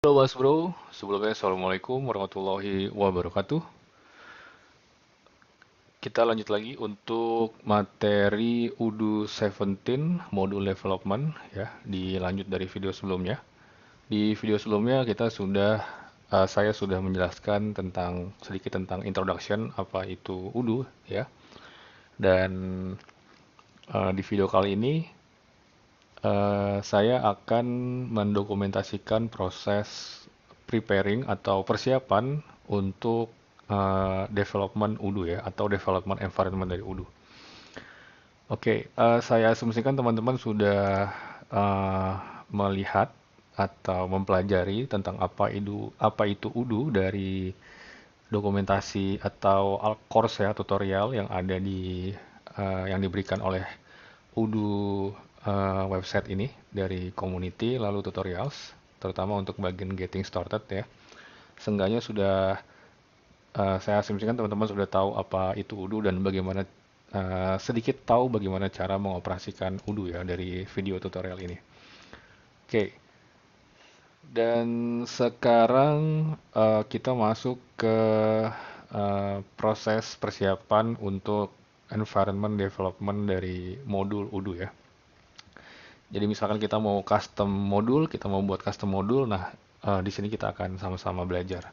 Halo Mas Bro, sebelumnya Assalamualaikum warahmatullahi wabarakatuh Kita lanjut lagi untuk materi UDU 17 modul development ya Dilanjut dari video sebelumnya Di video sebelumnya kita sudah, uh, saya sudah menjelaskan tentang sedikit tentang introduction apa itu UDU ya Dan uh, di video kali ini Eh, saya akan mendokumentasikan proses preparing atau persiapan untuk uh, development UDU ya atau development environment dari UDU. Oke, okay, uh, eh, saya asumsikan teman-teman sudah uh, melihat atau mempelajari tentang apa itu apa itu UDU dari dokumentasi atau course ya tutorial yang ada di uh, yang diberikan oleh UDU uh, website ini dari community lalu tutorials terutama untuk bagian getting started ya seenggaknya sudah uh, saya asumsikan teman-teman sudah tahu apa itu udu dan bagaimana uh, sedikit tahu bagaimana cara mengoperasikan udu ya dari video tutorial ini oke okay. dan sekarang uh, kita masuk ke uh, proses persiapan untuk environment development dari modul udu ya jadi misalkan kita mau custom modul, kita mau buat custom modul, nah uh, di sini kita akan sama-sama belajar.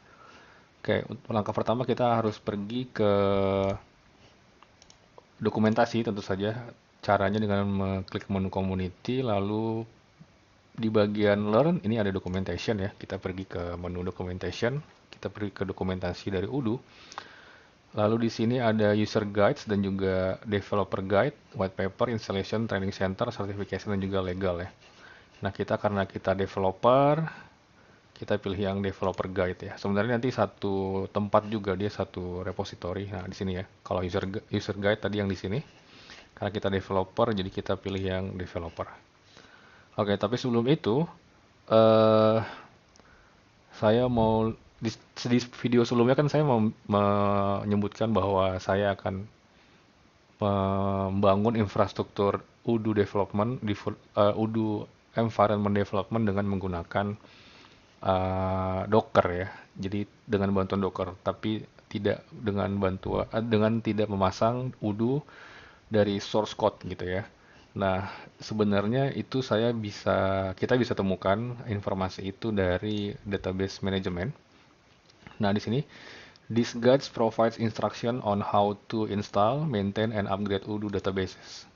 Oke, langkah pertama kita harus pergi ke dokumentasi tentu saja. Caranya dengan mengklik menu community, lalu di bagian learn ini ada documentation ya. Kita pergi ke menu documentation, kita pergi ke dokumentasi dari Udu. Lalu di sini ada user guides dan juga developer guide, white paper, installation, training center, certification dan juga legal ya. Nah kita karena kita developer, kita pilih yang developer guide ya. Sebenarnya nanti satu tempat juga dia satu repository. Nah di sini ya, kalau user user guide tadi yang di sini, karena kita developer jadi kita pilih yang developer. Oke, tapi sebelum itu, eh, saya mau di, di video sebelumnya kan saya menyebutkan bahwa saya akan membangun infrastruktur UDU development di uh, UDU environment development dengan menggunakan uh, Docker ya. Jadi dengan bantuan Docker, tapi tidak dengan bantuan eh, dengan tidak memasang UDU dari source code gitu ya. Nah, sebenarnya itu saya bisa kita bisa temukan informasi itu dari database management. Nah, di sini this guide provides instruction on how to install, maintain and upgrade Udu databases.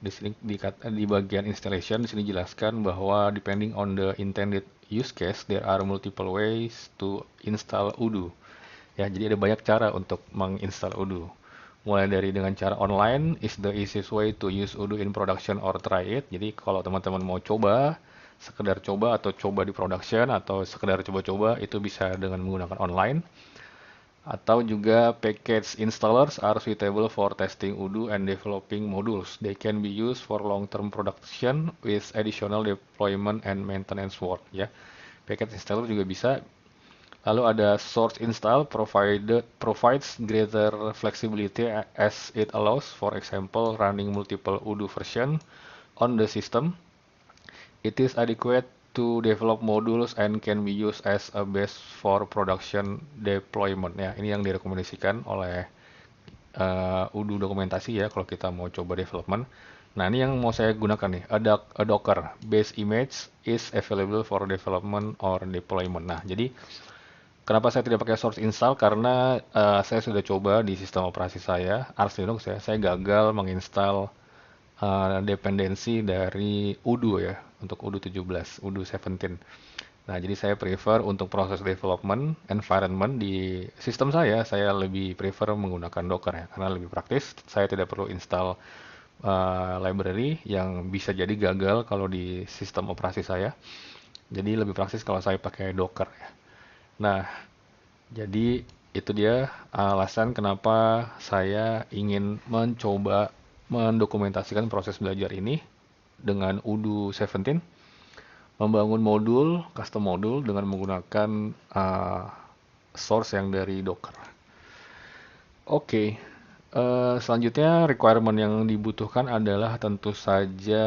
Di sini di, di bagian installation di sini jelaskan bahwa depending on the intended use case there are multiple ways to install Udu. Ya, jadi ada banyak cara untuk menginstall Udu. Mulai dari dengan cara online is the easiest way to use Udu in production or try it. Jadi kalau teman-teman mau coba, sekedar coba atau coba di production atau sekedar coba-coba itu bisa dengan menggunakan online atau juga package installers are suitable for testing UDU and developing modules. They can be used for long-term production with additional deployment and maintenance work. Ya, package installer juga bisa. Lalu ada source install provided provides greater flexibility as it allows, for example, running multiple UDU version on the system It is adequate to develop modules and can be used as a base for production deployment. Ya, ini yang direkomendasikan oleh uh, UDU dokumentasi ya kalau kita mau coba development. Nah, ini yang mau saya gunakan nih, ada Docker base image is available for development or deployment. Nah, jadi Kenapa saya tidak pakai source install? Karena uh, saya sudah coba di sistem operasi saya, Arch Linux ya, saya gagal menginstal uh, dependensi dari UDU ya untuk UDU 17, UDU 17. Nah, jadi saya prefer untuk proses development environment di sistem saya, saya lebih prefer menggunakan Docker ya karena lebih praktis. Saya tidak perlu install uh, library yang bisa jadi gagal kalau di sistem operasi saya. Jadi lebih praktis kalau saya pakai Docker ya. Nah, jadi itu dia alasan kenapa saya ingin mencoba mendokumentasikan proses belajar ini dengan Udu 17, membangun modul, custom modul dengan menggunakan uh, source yang dari Docker. Oke, okay. uh, selanjutnya requirement yang dibutuhkan adalah tentu saja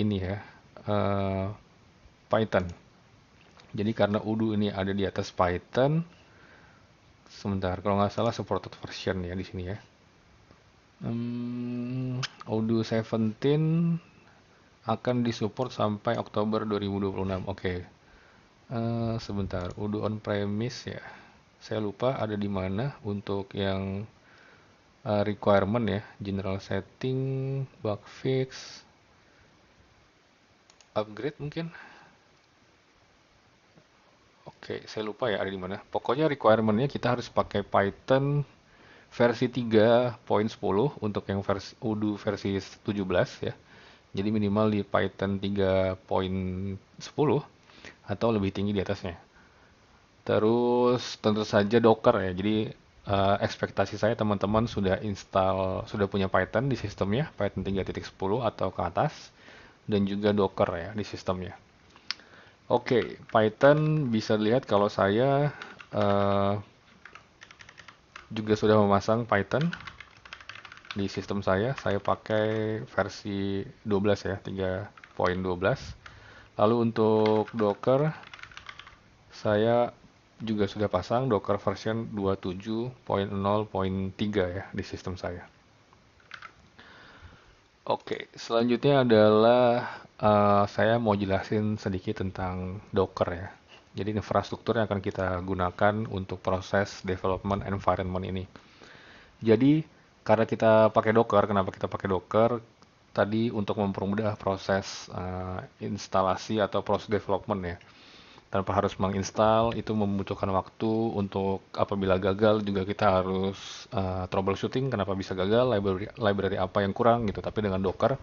ini ya, uh, Python. Jadi karena Udu ini ada di atas Python, sebentar kalau nggak salah supported version ya di sini ya um, Audio 17 akan disupport sampai Oktober 2026 oke okay. uh, eh, sebentar Udo on premise ya saya lupa ada di mana untuk yang uh, requirement ya general setting bug fix upgrade mungkin Oke, saya lupa ya ada di mana. Pokoknya requirementnya kita harus pakai Python versi 3.10 untuk yang versi Udu versi 17 ya. Jadi minimal di Python 3.10 atau lebih tinggi di atasnya. Terus tentu saja Docker ya. Jadi uh, ekspektasi saya teman-teman sudah install sudah punya Python di sistemnya, Python 3.10 atau ke atas dan juga Docker ya di sistemnya. Oke, okay, Python bisa dilihat kalau saya uh, juga sudah memasang Python di sistem saya. Saya pakai versi 12 ya, 3.12. Lalu untuk Docker saya juga sudah pasang Docker version 27.0.3 ya di sistem saya. Oke, selanjutnya adalah uh, saya mau jelasin sedikit tentang Docker ya. Jadi infrastruktur yang akan kita gunakan untuk proses development environment ini. Jadi karena kita pakai Docker, kenapa kita pakai Docker? Tadi untuk mempermudah proses uh, instalasi atau proses development ya. Tanpa harus menginstal itu membutuhkan waktu untuk apabila gagal juga kita harus uh, troubleshooting kenapa bisa gagal, library library apa yang kurang gitu. Tapi dengan Docker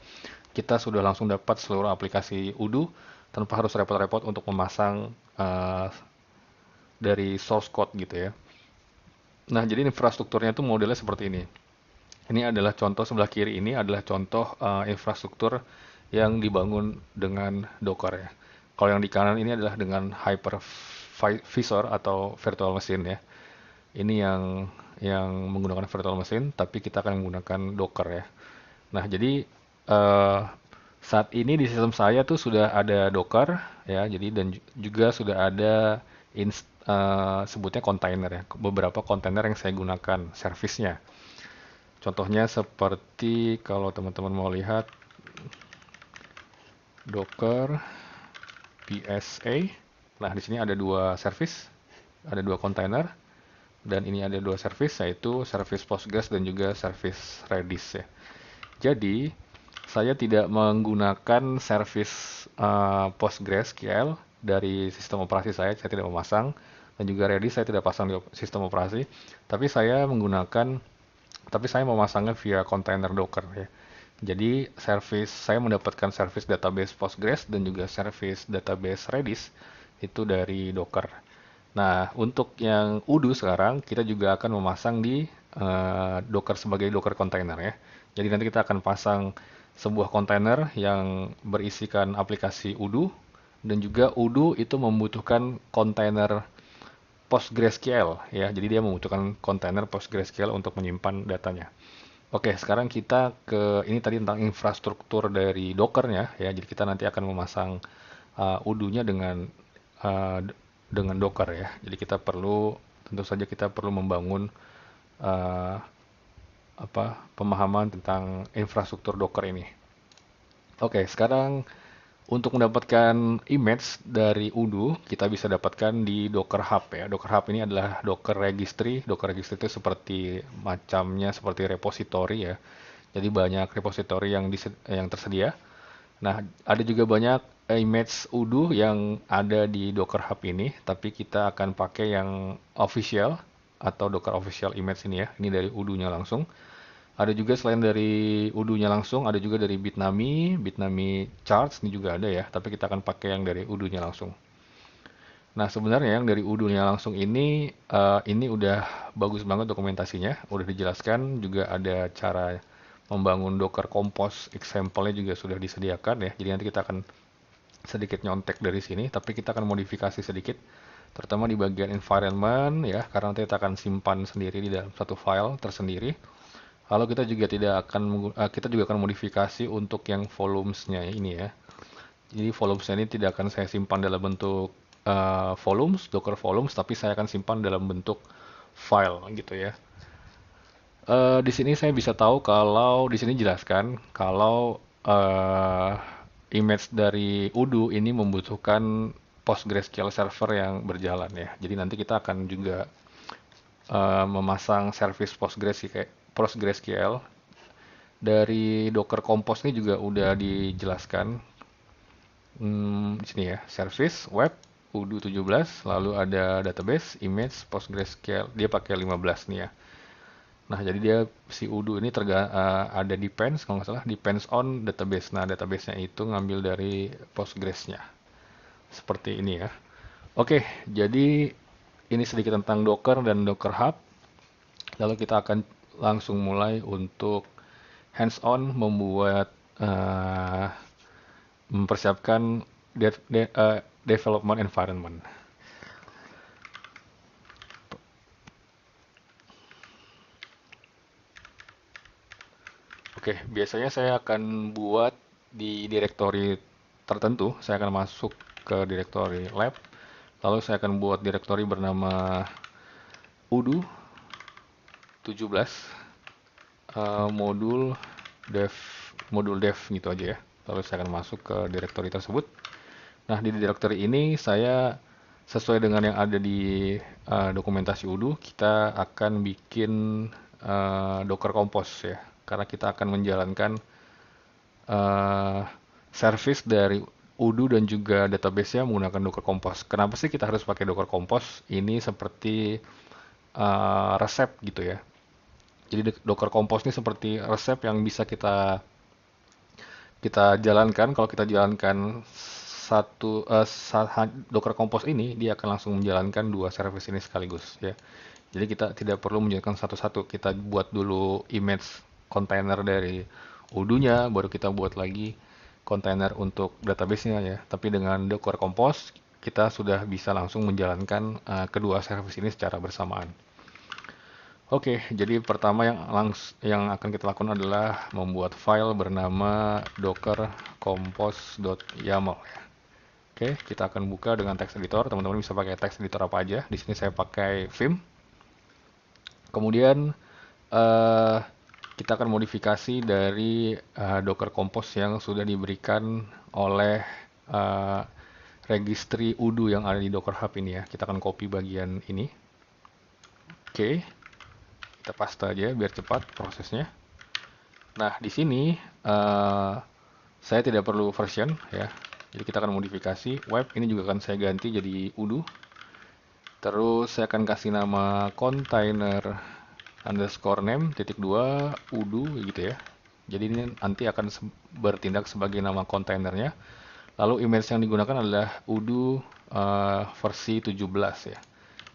kita sudah langsung dapat seluruh aplikasi UDU tanpa harus repot-repot untuk memasang uh, dari source code gitu ya. Nah, jadi infrastrukturnya itu modelnya seperti ini. Ini adalah contoh sebelah kiri ini adalah contoh uh, infrastruktur yang dibangun dengan Docker ya. Kalau yang di kanan ini adalah dengan hypervisor atau virtual machine ya. Ini yang yang menggunakan virtual machine, tapi kita akan menggunakan Docker ya. Nah, jadi uh, saat ini di sistem saya tuh sudah ada Docker ya, jadi dan juga sudah ada inst, uh, sebutnya container ya, beberapa container yang saya gunakan servisnya. Contohnya seperti kalau teman-teman mau lihat Docker PSA. Nah, di sini ada dua service, ada dua container, dan ini ada dua service yaitu service Postgres dan juga service Redis ya. Jadi, saya tidak menggunakan service uh, PostgreSQL dari sistem operasi saya, saya tidak memasang dan juga Redis saya tidak pasang di sistem operasi, tapi saya menggunakan tapi saya memasangnya via container Docker ya. Jadi service saya mendapatkan service database Postgres dan juga service database Redis itu dari Docker. Nah, untuk yang Udu sekarang kita juga akan memasang di uh, Docker sebagai Docker container ya. Jadi nanti kita akan pasang sebuah kontainer yang berisikan aplikasi Udu dan juga Udu itu membutuhkan kontainer PostgreSQL ya. Jadi dia membutuhkan kontainer PostgreSQL untuk menyimpan datanya. Oke, sekarang kita ke ini tadi tentang infrastruktur dari Docker-nya ya. Jadi kita nanti akan memasang uh, Udu-nya dengan uh, dengan Docker ya. Jadi kita perlu tentu saja kita perlu membangun uh, apa pemahaman tentang infrastruktur Docker ini. Oke, sekarang untuk mendapatkan image dari Udu, kita bisa dapatkan di Docker Hub ya. Docker Hub ini adalah Docker Registry. Docker Registry itu seperti macamnya seperti repository ya. Jadi banyak repository yang yang tersedia. Nah, ada juga banyak image Udu yang ada di Docker Hub ini, tapi kita akan pakai yang official atau Docker Official Image ini ya. Ini dari udunya langsung. Ada juga selain dari udunya langsung, ada juga dari Bitnami, Bitnami Charts ini juga ada ya, tapi kita akan pakai yang dari udunya langsung. Nah, sebenarnya yang dari udunya langsung ini uh, ini udah bagus banget dokumentasinya, udah dijelaskan juga ada cara membangun Docker Compose example-nya juga sudah disediakan ya. Jadi nanti kita akan sedikit nyontek dari sini, tapi kita akan modifikasi sedikit terutama di bagian environment ya karena nanti kita akan simpan sendiri di dalam satu file tersendiri lalu kita juga tidak akan eh, kita juga akan modifikasi untuk yang volumesnya ini ya jadi volumesnya ini tidak akan saya simpan dalam bentuk uh, volumes docker volumes tapi saya akan simpan dalam bentuk file gitu ya uh, di sini saya bisa tahu kalau di sini jelaskan kalau uh, image dari Udu ini membutuhkan PostgreSQL server yang berjalan ya. Jadi nanti kita akan juga uh, memasang service Postgres PostgreSQL dari Docker Compose ini juga udah dijelaskan. Hmm, di sini ya, service web udu 17, lalu ada database, image, PostgreSQL, dia pakai 15 nih ya. Nah, jadi dia si udu ini terga, uh, ada depends kalau nggak salah depends on database. Nah, database-nya itu ngambil dari Postgres-nya seperti ini ya. Oke, jadi ini sedikit tentang Docker dan Docker Hub. Lalu kita akan langsung mulai untuk hands-on membuat uh, mempersiapkan de de uh, development environment. Oke, biasanya saya akan buat di direktori tertentu. Saya akan masuk ke direktori lab lalu saya akan buat direktori bernama udu 17 uh, eh, modul dev modul dev gitu aja ya lalu saya akan masuk ke direktori tersebut nah di direktori ini saya sesuai dengan yang ada di uh, dokumentasi udu kita akan bikin uh, docker compose ya karena kita akan menjalankan uh, service dari Udu dan juga database-nya menggunakan Docker Compose. Kenapa sih kita harus pakai Docker Compose? Ini seperti uh, resep gitu ya. Jadi Docker Compose ini seperti resep yang bisa kita kita jalankan. Kalau kita jalankan satu uh, Docker Compose ini, dia akan langsung menjalankan dua service ini sekaligus ya. Jadi kita tidak perlu menjalankan satu-satu. Kita buat dulu image container dari Udu-nya baru kita buat lagi kontainer untuk database-nya ya. Tapi dengan Docker Compose kita sudah bisa langsung menjalankan uh, kedua service ini secara bersamaan. Oke, jadi pertama yang langs yang akan kita lakukan adalah membuat file bernama docker compose.yaml. Ya. Oke, kita akan buka dengan text editor. Teman-teman bisa pakai text editor apa aja. Di sini saya pakai Vim. Kemudian uh, kita akan modifikasi dari uh, Docker Compose yang sudah diberikan oleh uh, registry udu yang ada di Docker Hub ini ya. Kita akan copy bagian ini. Oke. Okay. Kita paste aja biar cepat prosesnya. Nah, di sini uh, saya tidak perlu version ya. Jadi kita akan modifikasi web ini juga akan saya ganti jadi udu. Terus saya akan kasih nama container underscore name titik dua udu gitu ya jadi ini nanti akan se bertindak sebagai nama kontainernya lalu image yang digunakan adalah udu uh, versi 17 ya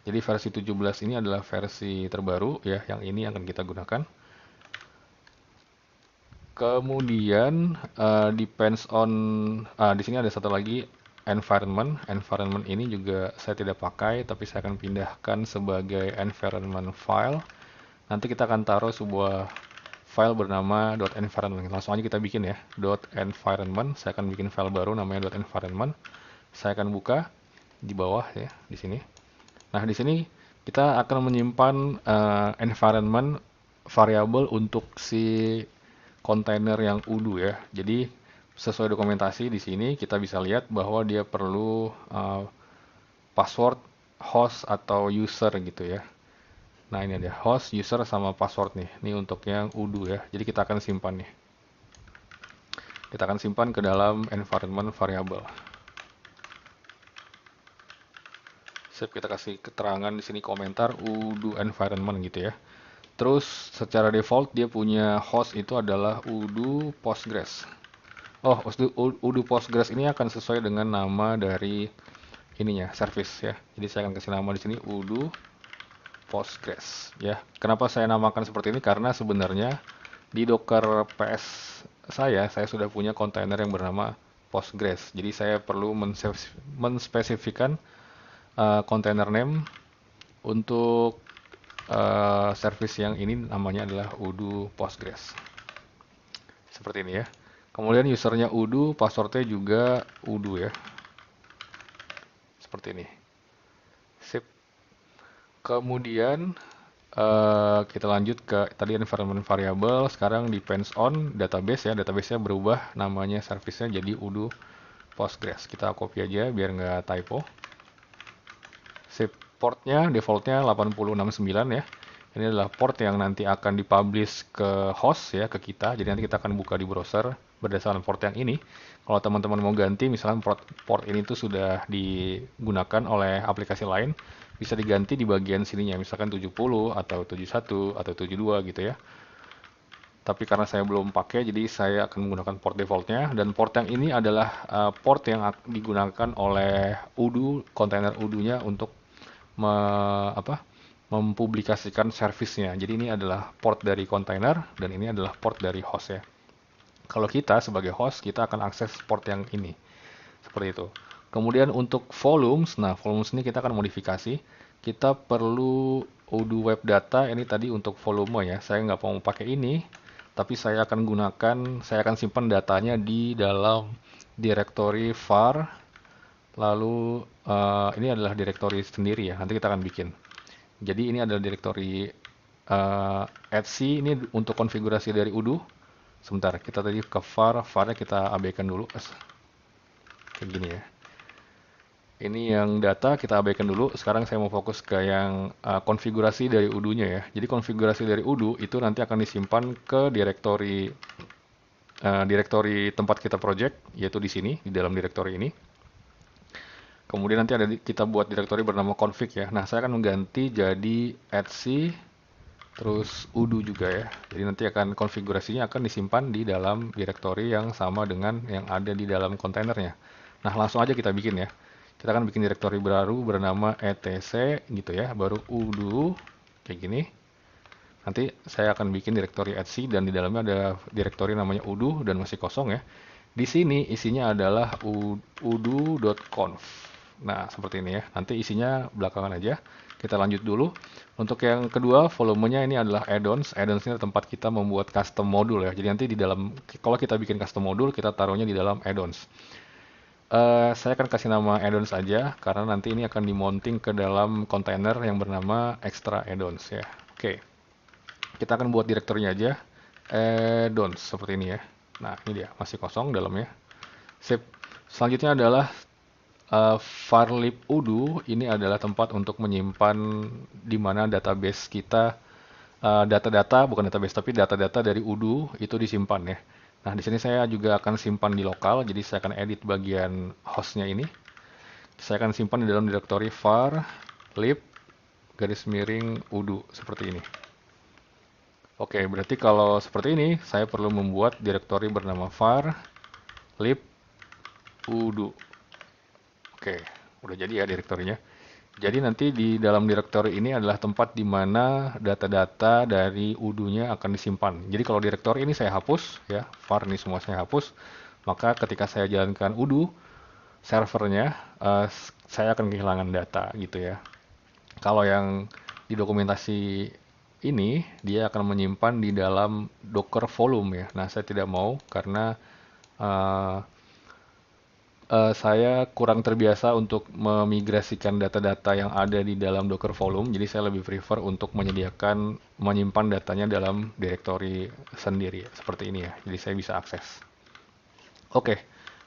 jadi versi 17 ini adalah versi terbaru ya yang ini akan kita gunakan kemudian uh, depends on uh, di sini ada satu lagi environment environment ini juga saya tidak pakai tapi saya akan pindahkan sebagai environment file nanti kita akan taruh sebuah file bernama .environment langsung aja kita bikin ya .environment saya akan bikin file baru namanya .environment saya akan buka di bawah ya di sini nah di sini kita akan menyimpan uh, environment variable untuk si kontainer yang udu ya jadi sesuai dokumentasi di sini kita bisa lihat bahwa dia perlu uh, password host atau user gitu ya Nah ini ada host, user, sama password nih. Ini untuk yang udu ya. Jadi kita akan simpan nih. Kita akan simpan ke dalam environment variable. Sip, kita kasih keterangan di sini komentar udu environment gitu ya. Terus secara default dia punya host itu adalah udu postgres. Oh, udu, udu postgres ini akan sesuai dengan nama dari ininya, service ya. Jadi saya akan kasih nama di sini udu Postgres ya. Kenapa saya namakan seperti ini? Karena sebenarnya di Docker PS saya saya sudah punya kontainer yang bernama Postgres. Jadi saya perlu menspesifikkan uh, eh, container name untuk uh, service yang ini namanya adalah udu Postgres. Seperti ini ya. Kemudian usernya udu, passwordnya juga udu ya. Seperti ini. Kemudian uh, kita lanjut ke tadi environment variable, sekarang depends on database ya. Databasenya berubah namanya service-nya jadi udu Postgres. Kita copy aja biar nggak typo. Sip, portnya defaultnya 869 ya. Ini adalah port yang nanti akan dipublish ke host ya ke kita. Jadi nanti kita akan buka di browser berdasarkan port yang ini. Kalau teman-teman mau ganti, misalnya port, port ini tuh sudah digunakan oleh aplikasi lain, bisa diganti di bagian sininya misalkan 70 atau 71 atau 72 gitu ya tapi karena saya belum pakai jadi saya akan menggunakan port defaultnya dan port yang ini adalah uh, port yang digunakan oleh Udu kontainer Udunya untuk me, apa, mempublikasikan servisnya jadi ini adalah port dari kontainer dan ini adalah port dari host ya kalau kita sebagai host kita akan akses port yang ini seperti itu Kemudian untuk volumes, nah volumes ini kita akan modifikasi. Kita perlu udu web data ini tadi untuk volume ya. Saya nggak mau pakai ini, tapi saya akan gunakan, saya akan simpan datanya di dalam directory var. Lalu uh, ini adalah directory sendiri ya. Nanti kita akan bikin. Jadi ini adalah directory uh, eh, Etsy ini untuk konfigurasi dari udu. Sebentar, kita tadi ke var, varnya kita abaikan dulu. Kayak gini ya. Ini yang data kita abaikan dulu. Sekarang saya mau fokus ke yang uh, konfigurasi dari udunya ya. Jadi konfigurasi dari udu itu nanti akan disimpan ke direktori uh, direktori tempat kita project, yaitu di sini di dalam direktori ini. Kemudian nanti ada di, kita buat direktori bernama config ya. Nah saya akan mengganti jadi etc terus udu juga ya. Jadi nanti akan konfigurasinya akan disimpan di dalam direktori yang sama dengan yang ada di dalam kontainernya. Nah langsung aja kita bikin ya kita akan bikin direktori baru bernama etc gitu ya baru udu kayak gini nanti saya akan bikin direktori etc dan di dalamnya ada direktori namanya udu dan masih kosong ya di sini isinya adalah udu.conf nah seperti ini ya nanti isinya belakangan aja kita lanjut dulu untuk yang kedua volumenya ini adalah addons ons ini tempat kita membuat custom modul ya jadi nanti di dalam kalau kita bikin custom modul kita taruhnya di dalam addons Eh, saya akan kasih nama addons aja karena nanti ini akan dimounting ke dalam kontainer yang bernama extra addons ya. Oke. Okay. Kita akan buat direktornya aja addons seperti ini ya. Nah, ini dia, masih kosong dalamnya. Sip. Selanjutnya adalah uh, eh, varlib udu ini adalah tempat untuk menyimpan di mana database kita eh, data-data uh, data -data, bukan database tapi data-data dari udu itu disimpan ya. Nah, di sini saya juga akan simpan di lokal, jadi saya akan edit bagian hostnya ini. Saya akan simpan di dalam direktori var lib garis miring udu seperti ini. Oke, berarti kalau seperti ini, saya perlu membuat direktori bernama var lib udu. Oke, udah jadi ya direktorinya. Jadi nanti di dalam direktori ini adalah tempat di mana data-data dari udunya akan disimpan. Jadi kalau direktori ini saya hapus, ya, var ini semua saya hapus, maka ketika saya jalankan udu servernya, uh, saya akan kehilangan data gitu ya. Kalau yang di dokumentasi ini, dia akan menyimpan di dalam Docker volume ya. Nah, saya tidak mau karena uh, uh, saya kurang terbiasa untuk memigrasikan data-data yang ada di dalam Docker Volume, jadi saya lebih prefer untuk menyediakan menyimpan datanya dalam direktori sendiri seperti ini ya. Jadi saya bisa akses. Oke. Okay.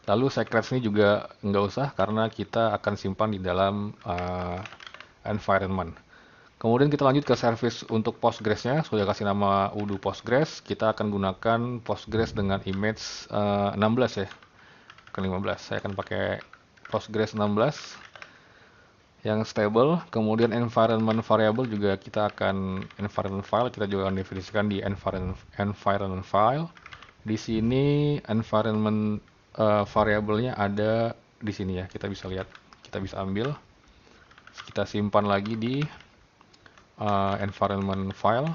Lalu secrets ini juga nggak usah karena kita akan simpan di dalam uh, environment. Kemudian kita lanjut ke service untuk Postgres-nya. Sudah kasih nama udu Postgres. Kita akan gunakan Postgres dengan image uh, eh, 16 ya ke 15 saya akan pakai Postgres 16 yang stable kemudian environment variable juga kita akan environment file kita juga akan definisikan di environment environment file di sini environment uh, variabelnya ada di sini ya kita bisa lihat kita bisa ambil kita simpan lagi di uh, environment file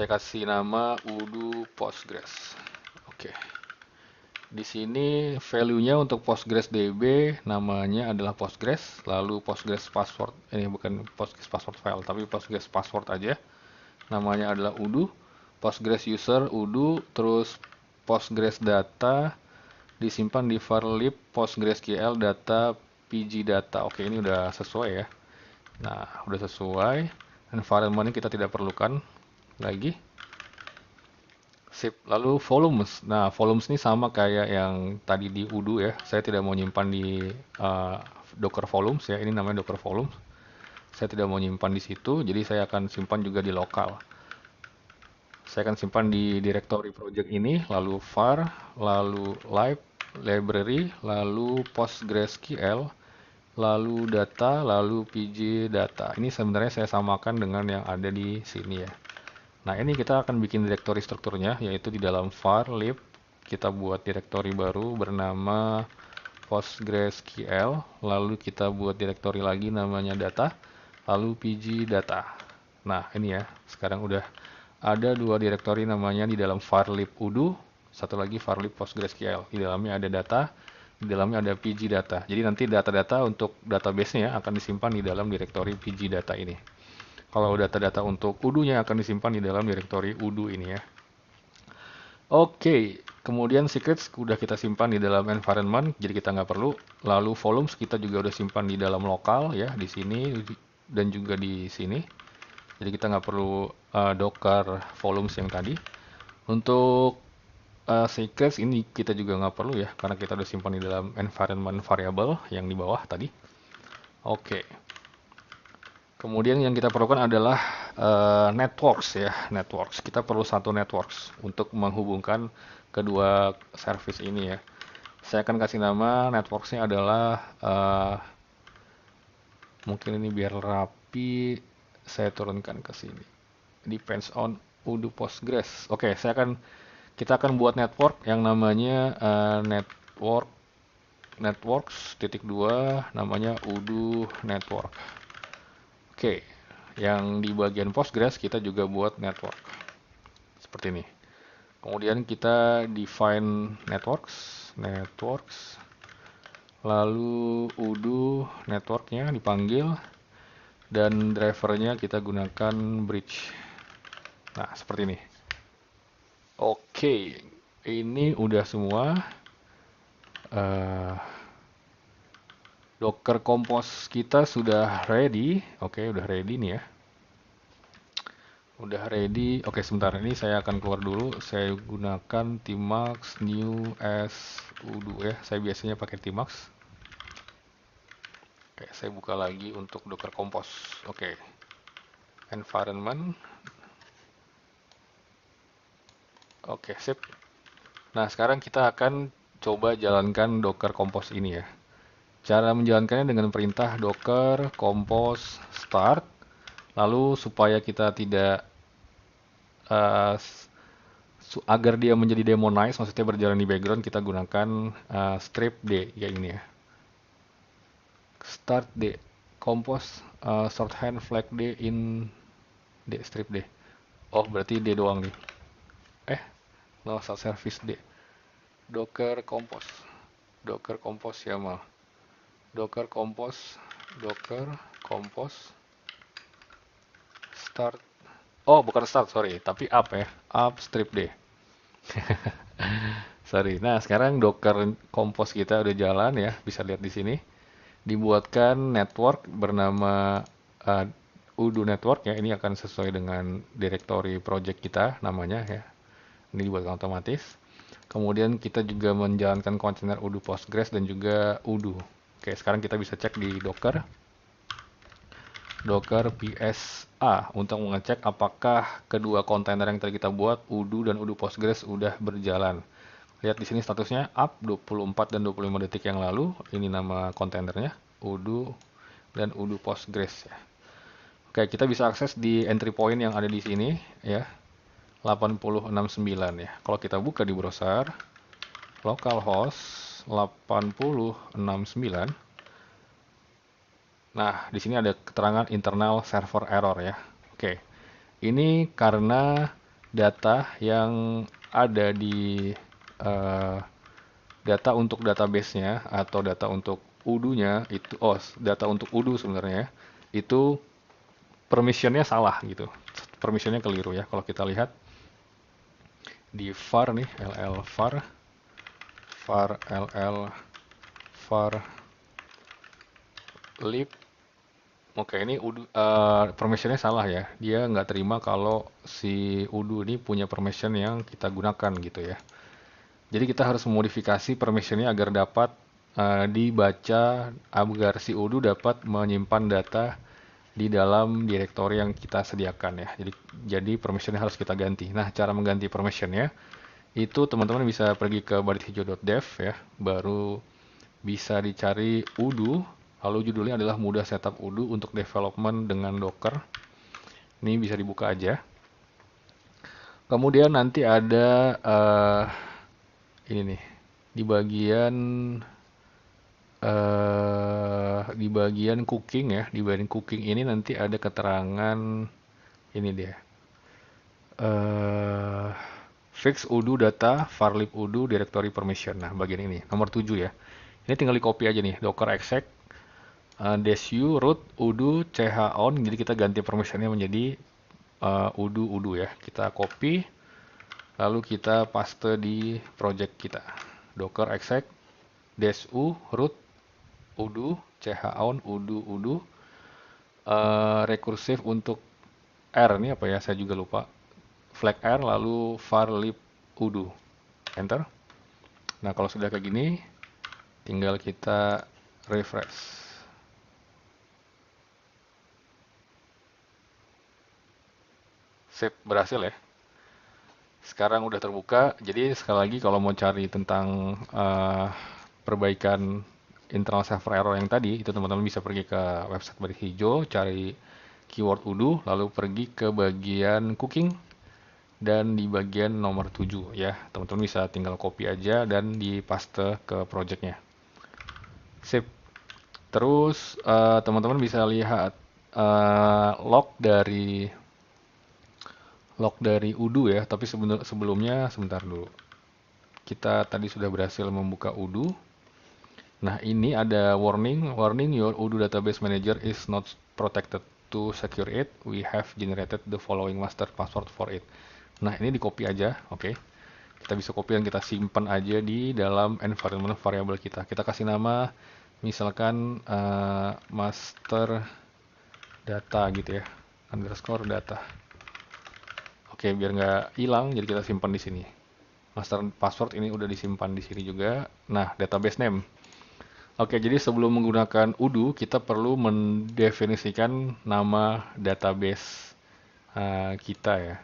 saya kasih nama udu postgres oke okay. di sini value-nya untuk postgres db namanya adalah postgres lalu postgres password ini bukan postgres password file tapi postgres password aja namanya adalah udu postgres user udu terus postgres data disimpan di varlib postgresql data pg data oke ini udah sesuai ya nah udah sesuai ini kita tidak perlukan lagi sip lalu volumes nah volumes ini sama kayak yang tadi di udu ya saya tidak mau nyimpan di uh, docker volumes ya ini namanya docker volumes saya tidak mau nyimpan di situ jadi saya akan simpan juga di lokal saya akan simpan di directory project ini lalu var lalu live library lalu postgresql lalu data lalu pg data ini sebenarnya saya samakan dengan yang ada di sini ya Nah ini kita akan bikin directory strukturnya yaitu di dalam var lib kita buat directory baru bernama postgresql lalu kita buat directory lagi namanya data lalu pg data. Nah ini ya sekarang udah ada dua directory namanya di dalam var lib udu satu lagi var lib postgresql di dalamnya ada data di dalamnya ada pg data. Jadi nanti data-data untuk database-nya akan disimpan di dalam directory pg data ini kalau data-data untuk UDU-nya akan disimpan di dalam direktori udu ini ya. Oke, kemudian secrets sudah kita simpan di dalam environment, jadi kita nggak perlu. Lalu volumes kita juga udah simpan di dalam lokal ya, di sini dan juga di sini. Jadi kita nggak perlu uh, eh, docker volumes yang tadi. Untuk uh, secrets ini kita juga nggak perlu ya, karena kita udah simpan di dalam environment variable yang di bawah tadi. Oke. Kemudian yang kita perlukan adalah uh, networks ya, networks. Kita perlu satu networks untuk menghubungkan kedua service ini ya. Saya akan kasih nama networksnya adalah uh, mungkin ini biar rapi saya turunkan ke sini. Depends on Udu Postgres. Oke, okay, saya akan kita akan buat network yang namanya uh, network networks titik dua namanya Udu network. Oke, yang di bagian Postgres kita juga buat network. Seperti ini. Kemudian kita define networks, networks. Lalu udu networknya dipanggil dan drivernya kita gunakan bridge. Nah, seperti ini. Oke, ini udah semua. Uh, Docker Compose kita sudah ready. Oke, udah ready nih ya. Udah ready. Oke, sebentar ini saya akan keluar dulu. Saya gunakan Tmux new s 2 ya. Saya biasanya pakai Tmux. Oke, saya buka lagi untuk Docker Compose. Oke. Environment. Oke, sip. Nah, sekarang kita akan coba jalankan Docker Compose ini ya. Cara menjalankannya dengan perintah docker compose start. Lalu supaya kita tidak uh, agar dia menjadi demonize, maksudnya berjalan di background, kita gunakan uh, strip d ya ini ya. Start d compose uh, shorthand flag d in d strip d. Oh berarti d doang nih. Eh, no service d. Docker compose. Docker compose ya mal docker compose docker compose start oh bukan start sorry tapi up ya up strip d sorry nah sekarang docker compose kita udah jalan ya bisa lihat di sini dibuatkan network bernama uh, eh, udu network ya ini akan sesuai dengan directory project kita namanya ya ini dibuatkan otomatis kemudian kita juga menjalankan kontainer udu postgres dan juga udu Oke, sekarang kita bisa cek di Docker. Docker PSA untuk mengecek apakah kedua kontainer yang tadi kita buat, Udu dan Udu Postgres, udah berjalan. Lihat di sini statusnya up 24 dan 25 detik yang lalu. Ini nama kontainernya, Udu dan Udu Postgres. Ya. Oke, kita bisa akses di entry point yang ada di sini, ya. 869 ya. Kalau kita buka di browser, localhost 8069. Nah, di sini ada keterangan internal server error ya. Oke. Ini karena data yang ada di uh, data untuk database-nya atau data untuk UDU-nya itu oh, data untuk UDU sebenarnya ya, itu permissionnya salah gitu. Permissionnya keliru ya. Kalau kita lihat di var nih, LL var var ll var lib oke okay, ini udu, uh, permissionnya salah ya dia nggak terima kalau si udu ini punya permission yang kita gunakan gitu ya jadi kita harus memodifikasi permissionnya agar dapat uh, dibaca agar si udu dapat menyimpan data di dalam direktori yang kita sediakan ya jadi jadi permissionnya harus kita ganti nah cara mengganti permissionnya itu teman-teman bisa pergi ke barithijau.dev ya baru bisa dicari udu lalu judulnya adalah mudah setup udu untuk development dengan docker ini bisa dibuka aja kemudian nanti ada uh, ini nih di bagian uh, di bagian cooking ya di bagian cooking ini nanti ada keterangan ini dia uh, fix udu data varlib udu directory permission. Nah, bagian ini nomor 7 ya. Ini tinggal di copy aja nih docker exec uh, eh, desu root udu ch on. Jadi kita ganti permissionnya menjadi uh, udu udu ya. Kita copy lalu kita paste di project kita. Docker exec desu root udu ch on udu udu uh, untuk R ini apa ya? Saya juga lupa flag R lalu var lib udu. Enter. Nah, kalau sudah kayak gini, tinggal kita refresh. Sip, berhasil ya. Sekarang udah terbuka, jadi sekali lagi kalau mau cari tentang uh, perbaikan internal server error yang tadi, itu teman-teman bisa pergi ke website berhijau, cari keyword udu, lalu pergi ke bagian cooking, dan di bagian nomor 7 ya. Teman-teman bisa tinggal copy aja dan di paste ke projectnya. Sip. Terus eh, teman-teman uh, bisa lihat uh, log dari log dari Udu ya, tapi sebelumnya sebentar dulu. Kita tadi sudah berhasil membuka Udu. Nah, ini ada warning, warning your Udu database manager is not protected. To secure it, we have generated the following master password for it. Nah, ini di copy aja, oke. Okay. Kita bisa copy dan kita simpan aja di dalam environment variable kita. Kita kasih nama misalkan uh, master data gitu ya, underscore data. Oke, okay, biar nggak hilang, jadi kita simpan di sini. Master password ini udah disimpan di sini juga. Nah, database name. Oke, jadi sebelum menggunakan UDU, kita perlu mendefinisikan nama database uh, kita ya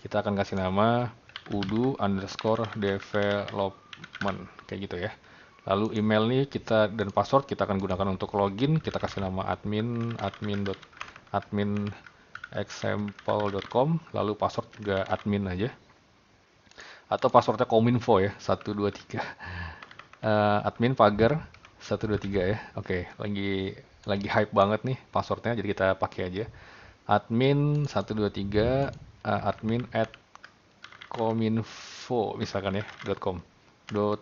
kita akan kasih nama udu underscore development kayak gitu ya lalu email nih kita dan password kita akan gunakan untuk login kita kasih nama admin admin dot admin example.com lalu password juga admin aja atau passwordnya kominfo ya 123 uh, eh, admin pagar 123 ya oke okay, lagi lagi hype banget nih passwordnya jadi kita pakai aja admin 123 uh, admin at kominfo misalkan ya dot .com dot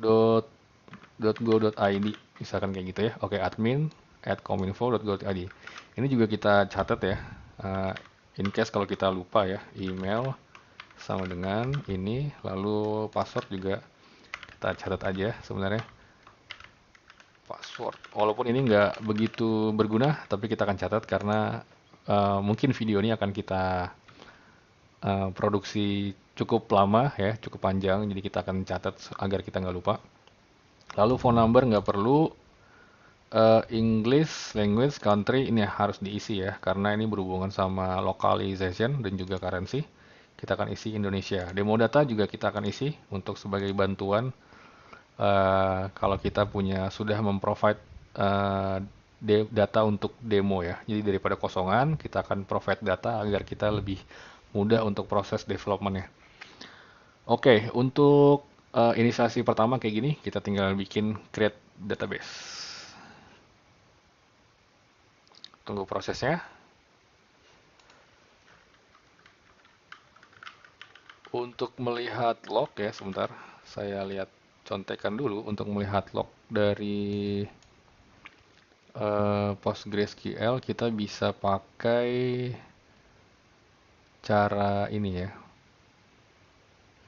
dot dot go dot id misalkan kayak gitu ya oke admin at kominfo dot go dot id ini juga kita catat ya uh, in case kalau kita lupa ya email sama dengan ini lalu password juga kita catat aja sebenarnya password walaupun ini nggak begitu berguna tapi kita akan catat karena uh, mungkin video ini akan kita Eh, produksi cukup lama ya, cukup panjang. Jadi kita akan catat agar kita nggak lupa. Lalu phone number nggak perlu. Uh, English, language, country ini harus diisi ya, karena ini berhubungan sama localization dan juga currency. Kita akan isi Indonesia. Demo data juga kita akan isi untuk sebagai bantuan uh, kalau kita punya sudah memprovide uh, data untuk demo ya. Jadi daripada kosongan, kita akan provide data agar kita lebih mudah untuk proses developmentnya. Oke, okay, untuk uh, inisiasi pertama kayak gini, kita tinggal bikin create database. Tunggu prosesnya. Untuk melihat log ya, sebentar. Saya lihat contekan dulu untuk melihat log dari uh, PostgreSQL kita bisa pakai cara ini ya.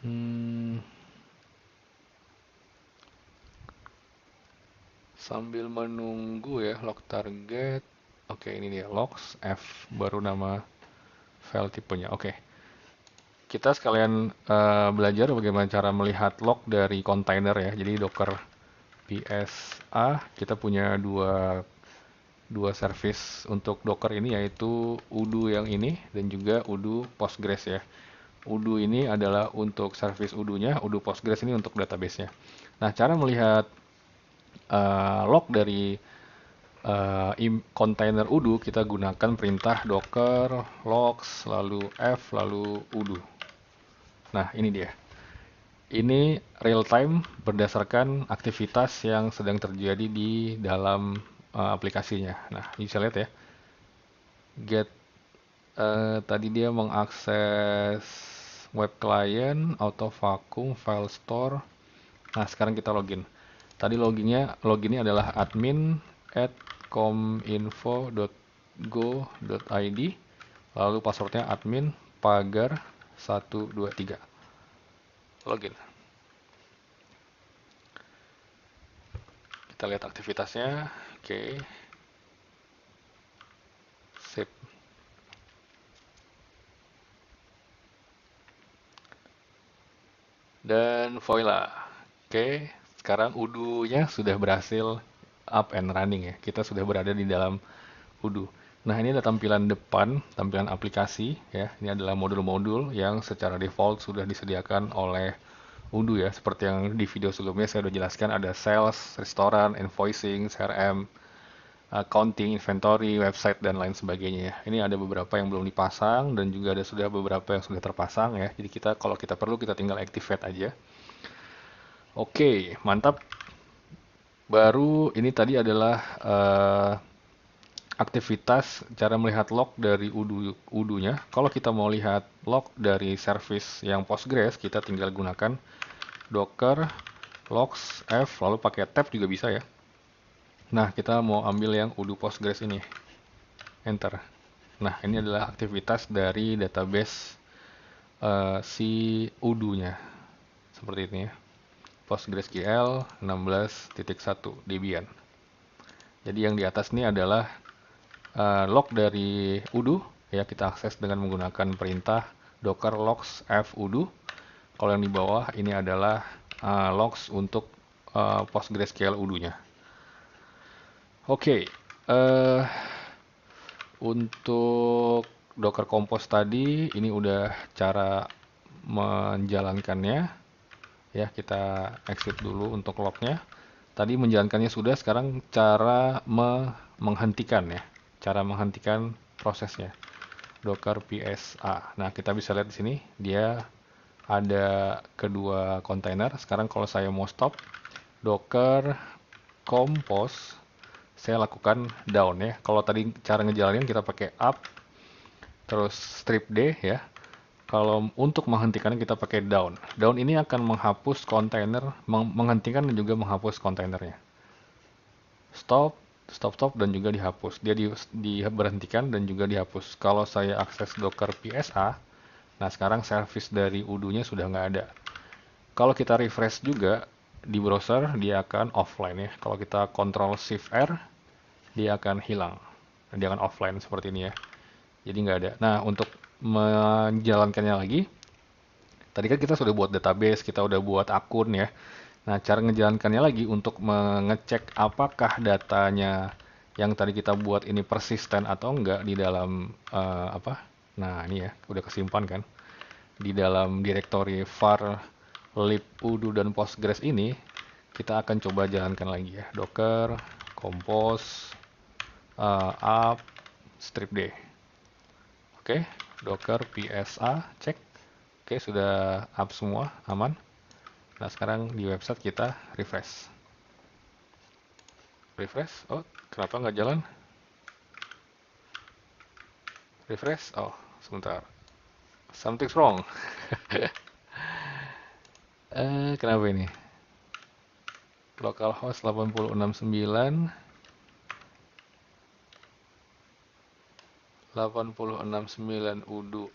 Hmm, sambil menunggu ya lock target. Oke, ini dia locks f baru nama file tipenya. Oke. Kita sekalian uh, belajar bagaimana cara melihat lock dari container ya. Jadi Docker PSA kita punya dua dua service untuk Docker ini yaitu Udu yang ini dan juga Udu Postgres ya. Udu ini adalah untuk service Udunya, Udu Postgres ini untuk databasenya. Nah, cara melihat uh, log dari uh, container Udu kita gunakan perintah docker logs lalu f lalu Udu. Nah, ini dia. Ini real time berdasarkan aktivitas yang sedang terjadi di dalam uh, aplikasinya. Nah, bisa lihat ya. Get uh, tadi dia mengakses web client, auto vacuum, file store. Nah, sekarang kita login. Tadi loginnya loginnya adalah admin at cominfo.go.id lalu passwordnya admin pagar 123 login kita lihat aktivitasnya Oke. Sip. Dan voila. Oke, sekarang udunya sudah berhasil up and running ya. Kita sudah berada di dalam udu. Nah, ini adalah tampilan depan, tampilan aplikasi ya. Ini adalah modul-modul yang secara default sudah disediakan oleh wudhu ya seperti yang di video sebelumnya saya sudah jelaskan ada sales, restoran, invoicing, CRM, accounting, inventory, website dan lain sebagainya. Ya. Ini ada beberapa yang belum dipasang dan juga ada sudah beberapa yang sudah terpasang ya. Jadi kita kalau kita perlu kita tinggal activate aja. Oke, mantap. Baru ini tadi adalah uh, aktivitas cara melihat log dari udu udunya. Kalau kita mau lihat log dari service yang Postgres, kita tinggal gunakan docker logs f lalu pakai tab juga bisa ya. Nah, kita mau ambil yang udu Postgres ini. Enter. Nah, ini adalah aktivitas dari database uh, si udunya. Seperti ini ya. PostgreSQL 16.1 Debian. Jadi yang di atas ini adalah uh, eh, log dari udu ya kita akses dengan menggunakan perintah docker logs f udu kalau yang di bawah ini adalah uh, eh, logs untuk uh, PostgreSQL udunya oke okay, uh, untuk docker compose tadi ini udah cara menjalankannya ya kita exit dulu untuk lognya tadi menjalankannya sudah sekarang cara me menghentikan ya cara menghentikan prosesnya docker psa. Nah, kita bisa lihat di sini dia ada kedua kontainer. Sekarang kalau saya mau stop docker compose saya lakukan down ya. Kalau tadi cara ngejalanin kita pakai up terus strip d ya. Kalau untuk menghentikan kita pakai down. Down ini akan menghapus kontainer, menghentikan dan juga menghapus kontainernya. Stop stop stop dan juga dihapus dia di, diberhentikan dan juga dihapus kalau saya akses docker psa nah sekarang service dari udunya sudah nggak ada kalau kita refresh juga di browser dia akan offline ya kalau kita control shift r dia akan hilang dia akan offline seperti ini ya jadi nggak ada nah untuk menjalankannya lagi tadi kan kita sudah buat database kita udah buat akun ya Nah, cara ngejalankannya lagi untuk mengecek apakah datanya yang tadi kita buat ini persisten atau enggak di dalam uh, apa? Nah, ini ya, udah kesimpan kan. Di dalam direktori var lib udu dan postgres ini kita akan coba jalankan lagi ya. Docker compose uh, eh, up strip d. Oke, okay. docker psa cek. Oke, okay, sudah up semua, aman. Nah, sekarang di website kita refresh. Refresh. Oh, kenapa nggak jalan? Refresh. Oh, sebentar. Something's wrong. eh, kenapa ini? Localhost 869. 869 udu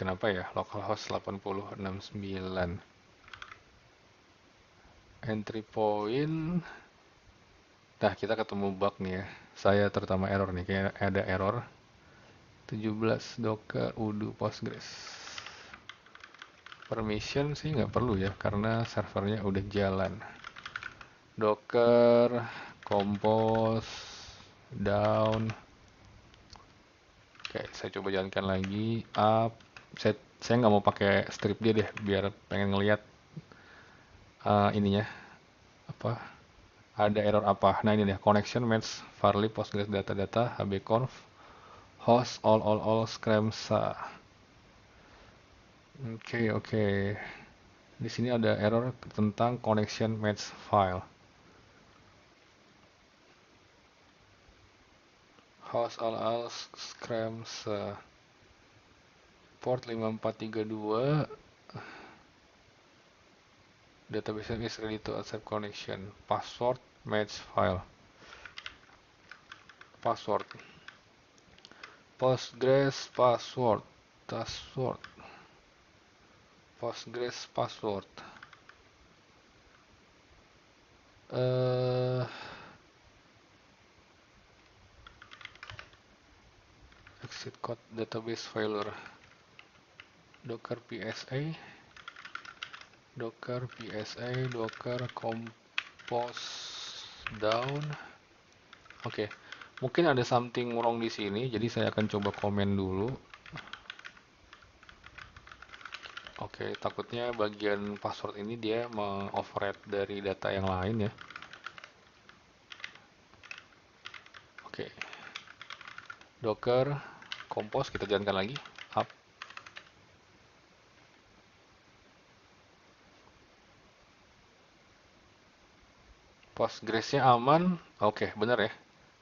kenapa ya localhost 869. entry point nah kita ketemu bug nih ya saya terutama error nih kayak ada error 17 docker udu postgres permission sih nggak perlu ya karena servernya udah jalan docker compose down oke saya coba jalankan lagi up saya saya nggak mau pakai strip dia deh biar pengen ngelihat uh, ininya apa ada error apa nah ini deh connection match farley postgres data data hbconf host all all all scramsa oke okay, oke okay. di sini ada error tentang connection match file host all all scramsa port 5432 database is ready to accept connection password match file password postgres password password postgres password uh, exit code database failure docker psa docker psa docker compose down oke okay. mungkin ada something wrong di sini jadi saya akan coba komen dulu oke okay, takutnya bagian password ini dia mengoverride dari data yang lain ya oke okay. docker compose kita jalankan lagi Postgresnya aman. Oke, okay, bener ya.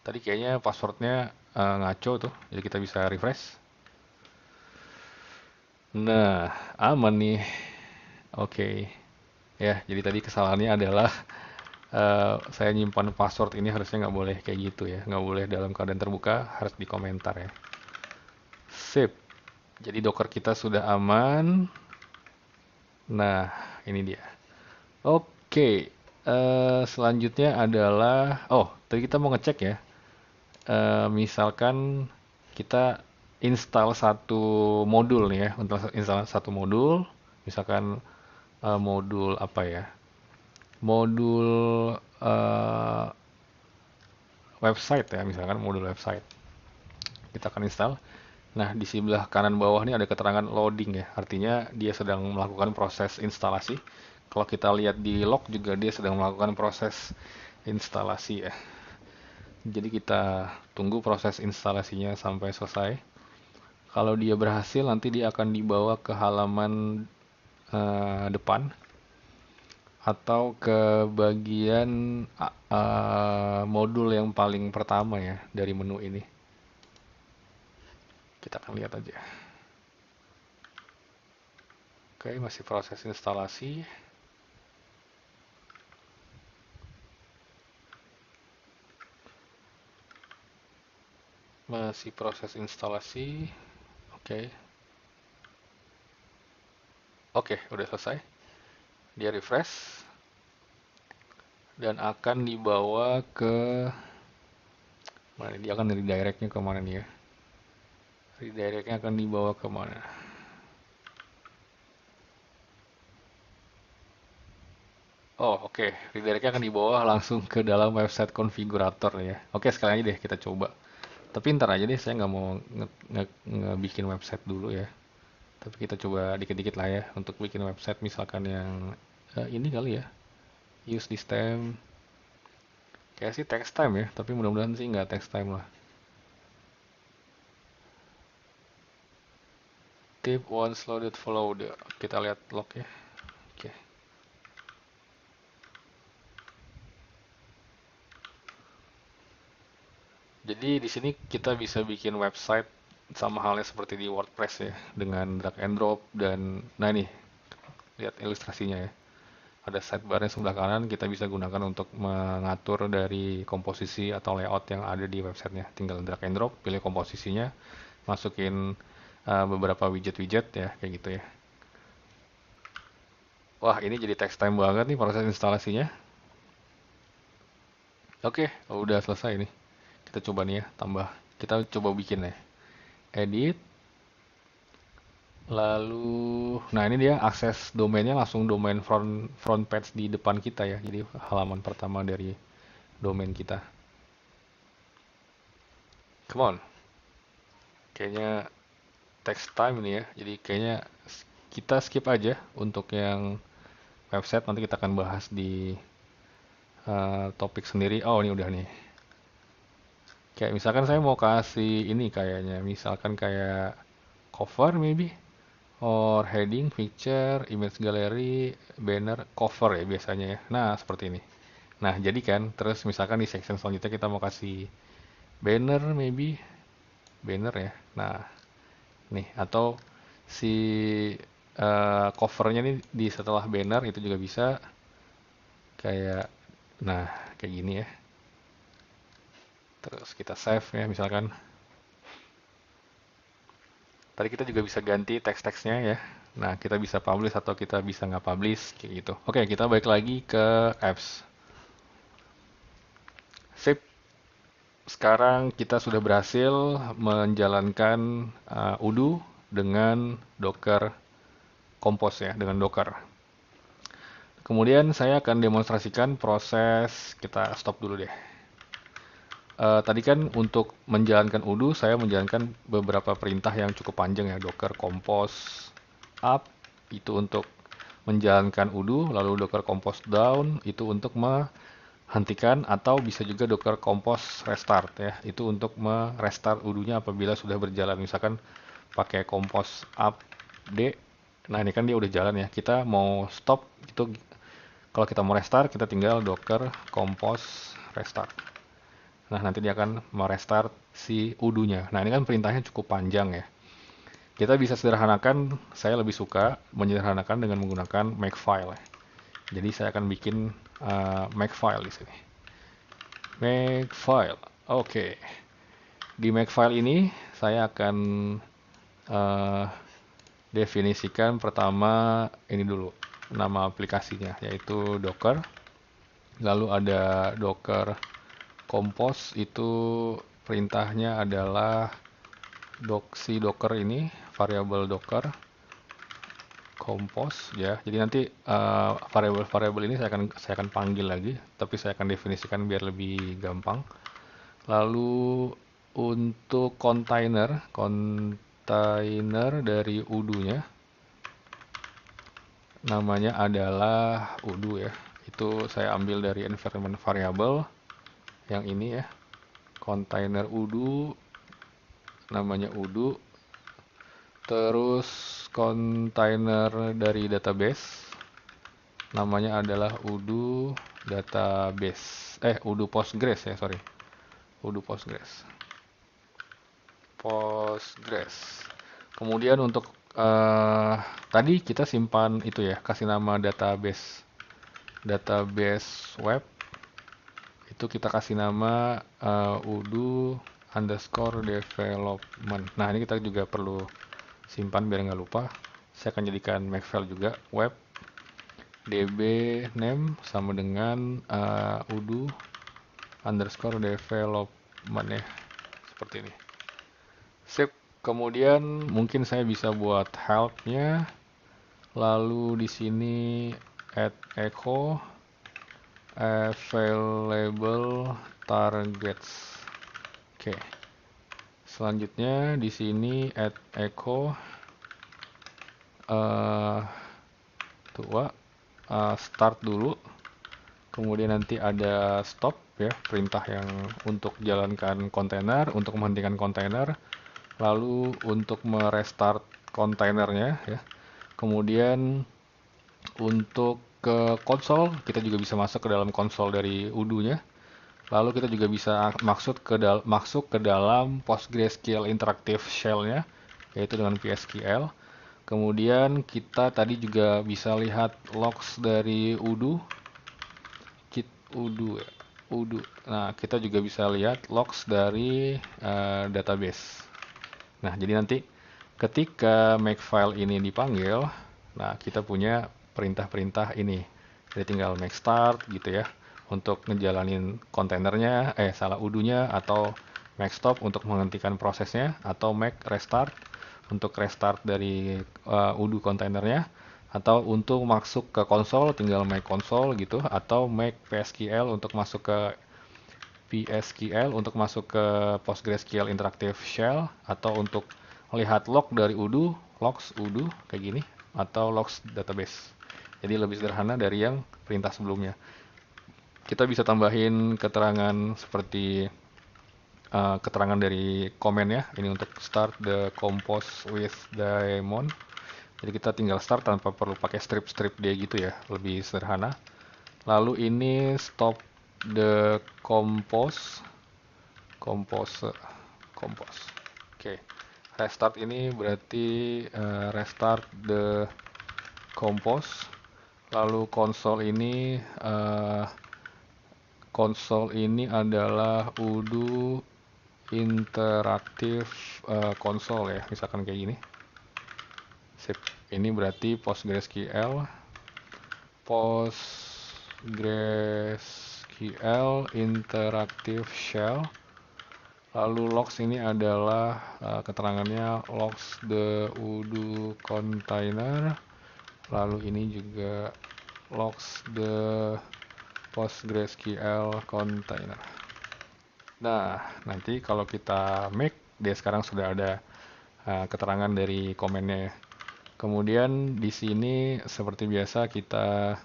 Tadi kayaknya passwordnya uh, ngaco tuh. Jadi kita bisa refresh. Nah, aman nih. Oke. Okay. Ya, jadi tadi kesalahannya adalah uh, saya nyimpan password ini harusnya nggak boleh kayak gitu ya. Nggak boleh dalam keadaan terbuka, harus di komentar ya. Sip. Jadi docker kita sudah aman. Nah, ini dia. Oke. Okay. Eh, selanjutnya adalah oh tadi kita mau ngecek ya uh, misalkan kita install satu modul nih ya untuk install satu modul misalkan uh, modul apa ya modul uh, website ya misalkan modul website kita akan install Nah, di sebelah kanan bawah ini ada keterangan loading ya, artinya dia sedang melakukan proses instalasi kalau kita lihat di log juga dia sedang melakukan proses instalasi ya jadi kita tunggu proses instalasinya sampai selesai kalau dia berhasil nanti dia akan dibawa ke halaman uh, depan atau ke bagian uh, modul yang paling pertama ya dari menu ini kita akan lihat aja oke masih proses instalasi masih proses instalasi oke okay. oke okay, udah selesai dia refresh dan akan dibawa ke mana dia akan directnya dari ke mana nih ya redirectnya akan dibawa kemana Oh oke, okay. redirectnya akan dibawa langsung ke dalam website konfigurator ya. Oke okay, sekali lagi deh kita coba tapi ntar aja deh saya nggak mau ngebikin nge nge website dulu ya tapi kita coba dikit-dikit lah ya untuk bikin website misalkan yang uh, ini kali ya use this time kayak sih text time ya tapi mudah-mudahan sih nggak text time lah tip slow loaded follow the kita lihat log ya Jadi di sini kita bisa bikin website sama halnya seperti di WordPress ya dengan drag and drop dan nah ini lihat ilustrasinya ya. Ada sidebarnya sebelah kanan kita bisa gunakan untuk mengatur dari komposisi atau layout yang ada di websitenya. Tinggal drag and drop, pilih komposisinya, masukin uh, beberapa widget-widget ya kayak gitu ya. Wah ini jadi text time banget nih proses instalasinya. Oke, udah selesai nih kita coba nih ya tambah kita coba bikin ya edit lalu nah ini dia akses domainnya langsung domain front front page di depan kita ya jadi halaman pertama dari domain kita come on kayaknya text time ini ya jadi kayaknya kita skip aja untuk yang website nanti kita akan bahas di uh, topik sendiri oh ini udah nih kayak misalkan saya mau kasih ini kayaknya misalkan kayak cover maybe or heading picture image gallery banner cover ya biasanya ya nah seperti ini nah jadi kan terus misalkan di section selanjutnya kita mau kasih banner maybe banner ya nah nih atau si uh, covernya nih di setelah banner itu juga bisa kayak nah kayak gini ya terus kita save ya misalkan tadi kita juga bisa ganti teks-teksnya ya nah kita bisa publish atau kita bisa nggak publish kayak gitu oke kita balik lagi ke apps sip sekarang kita sudah berhasil menjalankan uh, udu dengan docker Compose ya dengan docker kemudian saya akan demonstrasikan proses kita stop dulu deh uh, tadi kan untuk menjalankan udu saya menjalankan beberapa perintah yang cukup panjang ya docker compose up itu untuk menjalankan udu lalu docker compose down itu untuk menghentikan atau bisa juga docker compose restart ya itu untuk merestart udunya apabila sudah berjalan misalkan pakai compose up d nah ini kan dia udah jalan ya kita mau stop itu kalau kita mau restart kita tinggal docker compose restart Nah, nanti dia akan merestart si udunya. Nah, ini kan perintahnya cukup panjang ya. Kita bisa sederhanakan, saya lebih suka menyederhanakan dengan menggunakan makefile. Ya. Jadi saya akan bikin uh, eh, makefile di sini. Makefile. Oke. Okay. Di makefile ini saya akan uh, definisikan pertama ini dulu nama aplikasinya yaitu Docker. Lalu ada Docker Kompos itu perintahnya adalah doxy docker ini variable docker kompos ya jadi nanti eh, variabel-variabel uh, variable ini saya akan saya akan panggil lagi tapi saya akan definisikan biar lebih gampang lalu untuk container container dari udunya namanya adalah udu ya itu saya ambil dari environment variable yang ini ya container udu namanya udu terus container dari database namanya adalah udu database eh udu postgres ya sorry udu postgres postgres kemudian untuk uh, tadi kita simpan itu ya kasih nama database database web itu kita kasih nama uh, udu underscore development nah ini kita juga perlu simpan biar nggak lupa saya akan jadikan makefile juga web db name sama dengan uh, udu underscore development ya seperti ini sip kemudian mungkin saya bisa buat helpnya lalu di sini add echo available targets oke okay. selanjutnya di sini add echo uh, eh, tua uh, eh, start dulu kemudian nanti ada stop ya perintah yang untuk jalankan kontainer untuk menghentikan kontainer lalu untuk merestart kontainernya ya kemudian untuk ke konsol, kita juga bisa masuk ke dalam konsol dari Udu-nya. Lalu kita juga bisa maksud ke masuk ke dalam PostgreSQL Interactive Shell-nya, yaitu dengan PSQL. Kemudian kita tadi juga bisa lihat logs dari Udu. Kit Udu ya. Udu. Nah, kita juga bisa lihat logs dari uh, database. Nah, jadi nanti ketika make file ini dipanggil, nah kita punya perintah-perintah ini. Jadi tinggal make start gitu ya untuk ngejalanin kontainernya, eh salah udunya atau make stop untuk menghentikan prosesnya atau make restart untuk restart dari uh, udu kontainernya atau untuk masuk ke konsol tinggal make konsol gitu atau make PSQL untuk masuk ke PSQL untuk masuk ke PostgreSQL Interactive Shell atau untuk melihat log dari udu logs udu kayak gini atau logs database jadi lebih sederhana dari yang perintah sebelumnya. Kita bisa tambahin keterangan seperti uh, keterangan dari komen ya. Ini untuk start the compost with diamond. Jadi kita tinggal start tanpa perlu pakai strip-strip dia gitu ya, lebih sederhana. Lalu ini stop the compost. Compost. Compost. Oke. Okay. Restart ini berarti uh, restart the compost lalu konsol ini uh, konsol ini adalah udu interaktif uh, eh, konsol ya misalkan kayak gini sip ini berarti PostgreSQL PostgreSQL interaktif shell lalu logs ini adalah uh, keterangannya logs the udu container lalu ini juga logs the PostgreSQL container nah nanti kalau kita make dia sekarang sudah ada uh, keterangan dari komennya kemudian di sini seperti biasa kita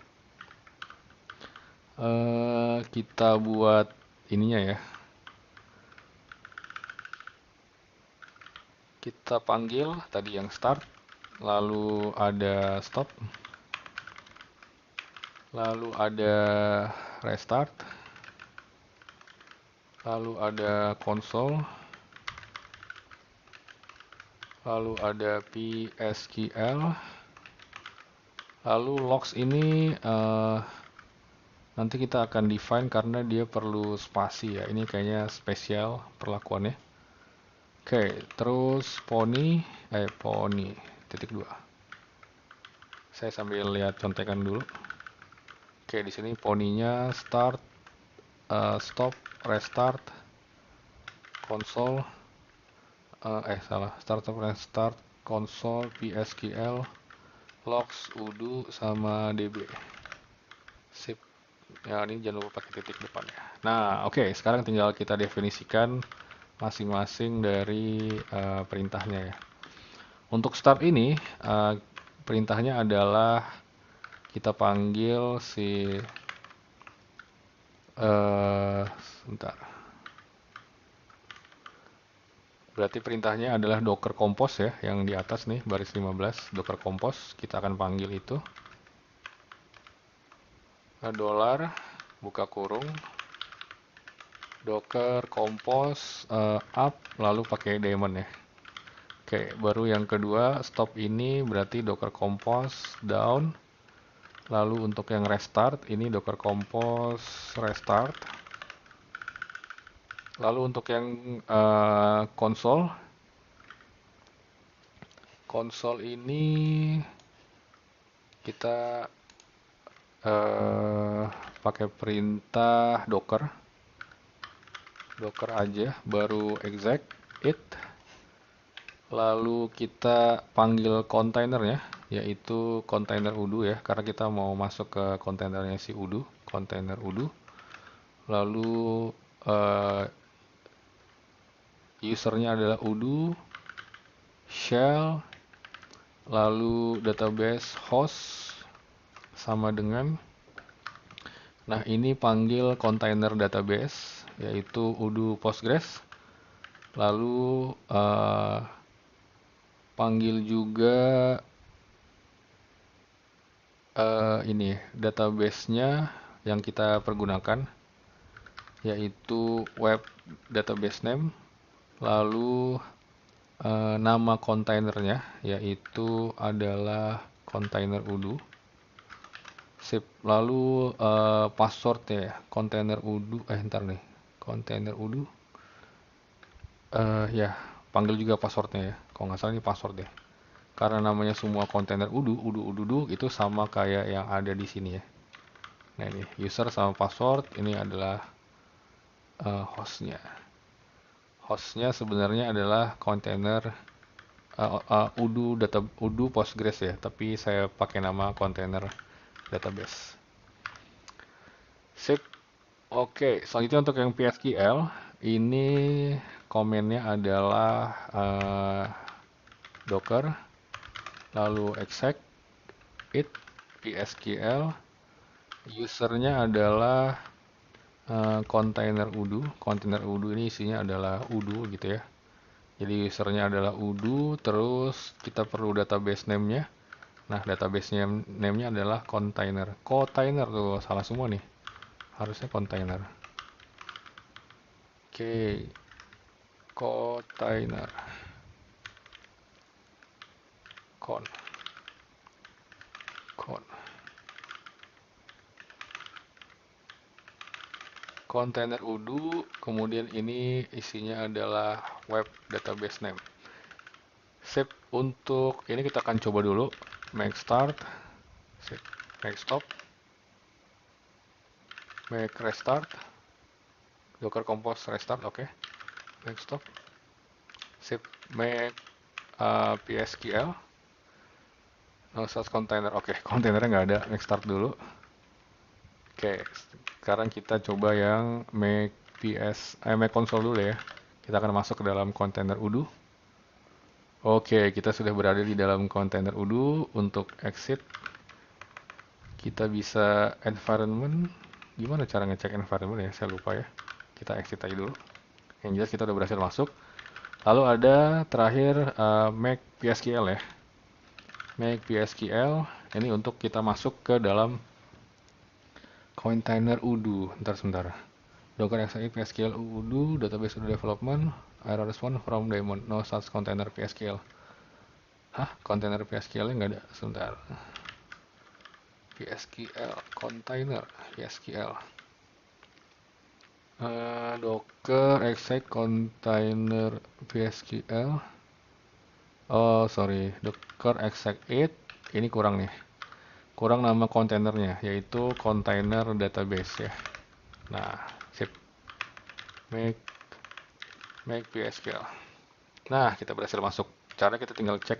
uh, kita buat ininya ya kita panggil tadi yang start lalu ada stop lalu ada restart lalu ada console, lalu ada PSQL lalu logs ini uh, nanti kita akan define karena dia perlu spasi ya ini kayaknya spesial perlakuannya oke okay, terus pony eh pony titik dua. saya sambil lihat contekan dulu oke di sini poninya start uh, stop restart console uh, eh salah start stop restart console psql logs udu sama db sip ya ini jangan lupa pakai titik depan ya nah oke okay, sekarang tinggal kita definisikan masing-masing dari uh, perintahnya ya untuk start ini uh, perintahnya adalah kita panggil si uh, sebentar. Berarti perintahnya adalah docker compose ya yang di atas nih baris 15 docker compose kita akan panggil itu eh, dolar buka kurung docker compose uh, up lalu pakai daemon ya Oke, baru yang kedua, stop ini berarti Docker Compose down. Lalu untuk yang restart, ini Docker Compose restart. Lalu untuk yang uh, console console ini kita uh, pakai perintah Docker, Docker aja, baru exec it lalu kita panggil ya yaitu kontainer udu ya karena kita mau masuk ke kontainernya si udu kontainer udu lalu uh, usernya adalah udu shell lalu database host sama dengan nah ini panggil container database yaitu udu postgres lalu uh, panggil juga uh, ini database-nya yang kita pergunakan yaitu web database name lalu uh, nama kontainernya yaitu adalah container udu sip lalu uh, passwordnya ya container udu eh ntar nih kontainer udu uh, ya panggil juga passwordnya ya kalau nggak salah ini password deh ya. karena namanya semua kontainer udu udu udu udu itu sama kayak yang ada di sini ya nah ini user sama password ini adalah uh, hostnya hostnya sebenarnya adalah kontainer uh, uh, udu data udu postgres ya tapi saya pakai nama kontainer database sip oke okay. selanjutnya untuk yang PSQL ini komennya adalah uh, docker lalu exec it psql usernya adalah uh, container udu container udu ini isinya adalah udu gitu ya jadi usernya adalah udu terus kita perlu database name-nya. nah database name nya adalah container container tuh salah semua nih harusnya container oke okay. container kon, kon, kontainer udu kemudian ini isinya adalah web database name save untuk ini kita akan coba dulu make start save make stop make restart docker compose restart oke okay. make stop save make uh, psql No such container. Oke, okay, kontainernya nggak ada. Next start dulu. Oke, okay, sekarang kita coba yang make ps eh, make console dulu ya. Kita akan masuk ke dalam kontainer udu. Oke, okay, kita sudah berada di dalam kontainer udu untuk exit. Kita bisa environment. Gimana cara ngecek environment ya? Saya lupa ya. Kita exit aja dulu. Yang jelas kita udah berhasil masuk. Lalu ada terakhir uh, make PSQL ya make PSQL ini untuk kita masuk ke dalam container udu ntar sebentar docker xi psql udu database udu development error response from daemon no such container psql hah container psql nya nggak ada sebentar psql container psql uh, eh, docker exec container psql oh sorry Docker exec it. ini kurang nih kurang nama kontainernya yaitu container database ya nah sip make make PSQL nah kita berhasil masuk cara kita tinggal cek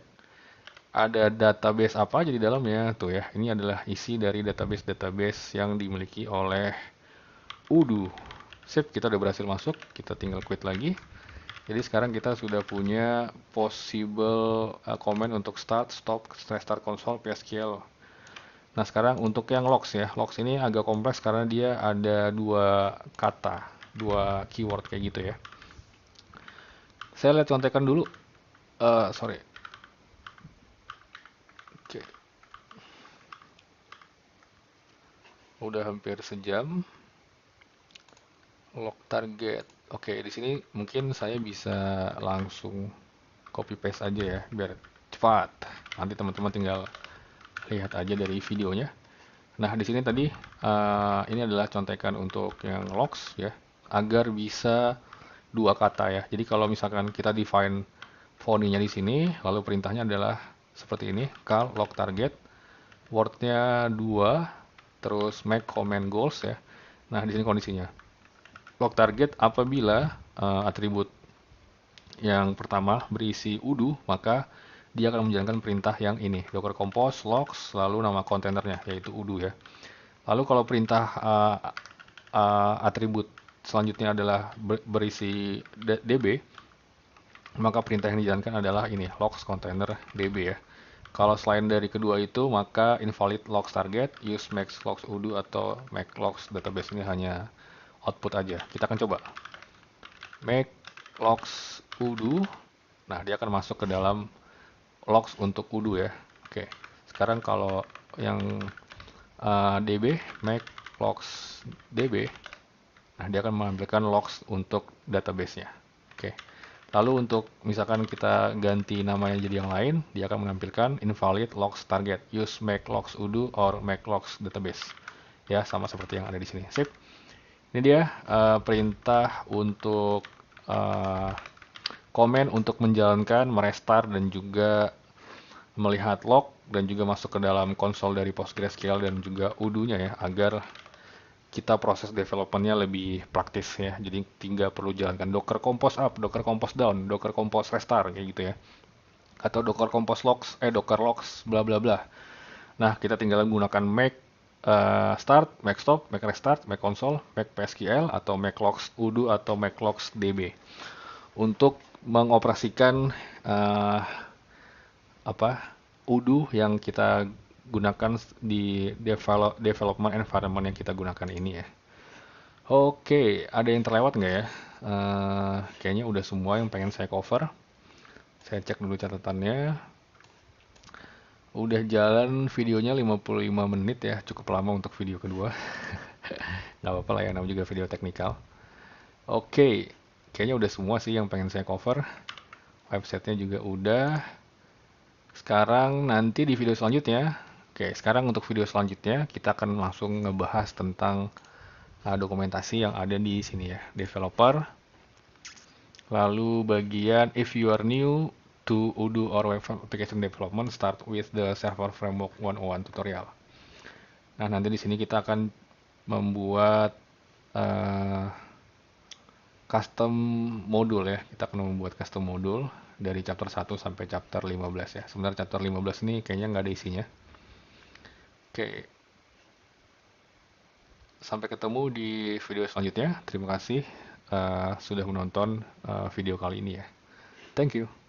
ada database apa jadi dalam ya tuh ya ini adalah isi dari database-database yang dimiliki oleh Udu sip kita udah berhasil masuk kita tinggal quit lagi jadi sekarang kita sudah punya possible uh, comment untuk start, stop, restart console, PSQL. Nah sekarang untuk yang logs ya, logs ini agak kompleks karena dia ada dua kata, dua keyword kayak gitu ya. Saya lihat contekan dulu. Uh, sorry. Oke. Okay. Udah hampir sejam. Log target. Oke, di sini mungkin saya bisa langsung copy paste aja ya, biar cepat. Nanti teman-teman tinggal lihat aja dari videonya. Nah, di sini tadi uh, ini adalah contekan untuk yang logs ya, agar bisa dua kata ya. Jadi kalau misalkan kita define foninya di sini, lalu perintahnya adalah seperti ini, call log target, wordnya dua, terus make comment goals ya. Nah, di sini kondisinya. Lock target apabila uh, atribut yang pertama berisi udu, maka dia akan menjalankan perintah yang ini, docker compose logs lalu nama kontainernya yaitu udu ya. Lalu kalau perintah uh, uh, atribut selanjutnya adalah berisi db, maka perintah yang dijalankan adalah ini logs container db ya. Kalau selain dari kedua itu, maka invalid lock target, use max logs udu atau max logs database ini hanya output aja. Kita akan coba. Make logs udu. Nah, dia akan masuk ke dalam logs untuk udu ya. Oke. Sekarang kalau yang uh, eh, db make logs db. Nah, dia akan menampilkan logs untuk database-nya. Oke. Lalu untuk misalkan kita ganti namanya jadi yang lain, dia akan menampilkan invalid logs target, use make logs udu or make logs database. Ya, sama seperti yang ada di sini. Sip ini dia uh, perintah untuk uh, komen untuk menjalankan, merestart dan juga melihat log dan juga masuk ke dalam konsol dari PostgreSQL dan juga udunya ya agar kita proses developmentnya lebih praktis ya. Jadi tinggal perlu jalankan docker compose up, docker compose down, docker compose restart kayak gitu ya. Atau docker compose logs, eh docker logs bla bla bla. Nah, kita tinggal menggunakan make uh, start, Mac stop, Mac restart, Mac console, Mac PSQL atau Mac logs udu atau Mac logs db untuk mengoperasikan uh, apa udu yang kita gunakan di develop, development environment yang kita gunakan ini ya. Oke, okay, ada yang terlewat nggak ya? Uh, kayaknya udah semua yang pengen saya cover. Saya cek dulu catatannya udah jalan videonya 55 menit ya cukup lama untuk video kedua nggak apa-apa lah ya namanya juga video teknikal oke okay. kayaknya udah semua sih yang pengen saya cover websitenya juga udah sekarang nanti di video selanjutnya oke okay, sekarang untuk video selanjutnya kita akan langsung ngebahas tentang uh, dokumentasi yang ada di sini ya developer lalu bagian if you are new to Udo or web application development, start with the server framework 101 tutorial. Nah, nanti di sini kita akan membuat uh, custom modul ya. Kita akan membuat custom modul dari chapter 1 sampai chapter 15 ya. Sebenarnya chapter 15 ini kayaknya nggak ada isinya. Oke. Sampai ketemu di video selanjutnya. Terima kasih uh, sudah menonton uh, video kali ini ya. Thank you.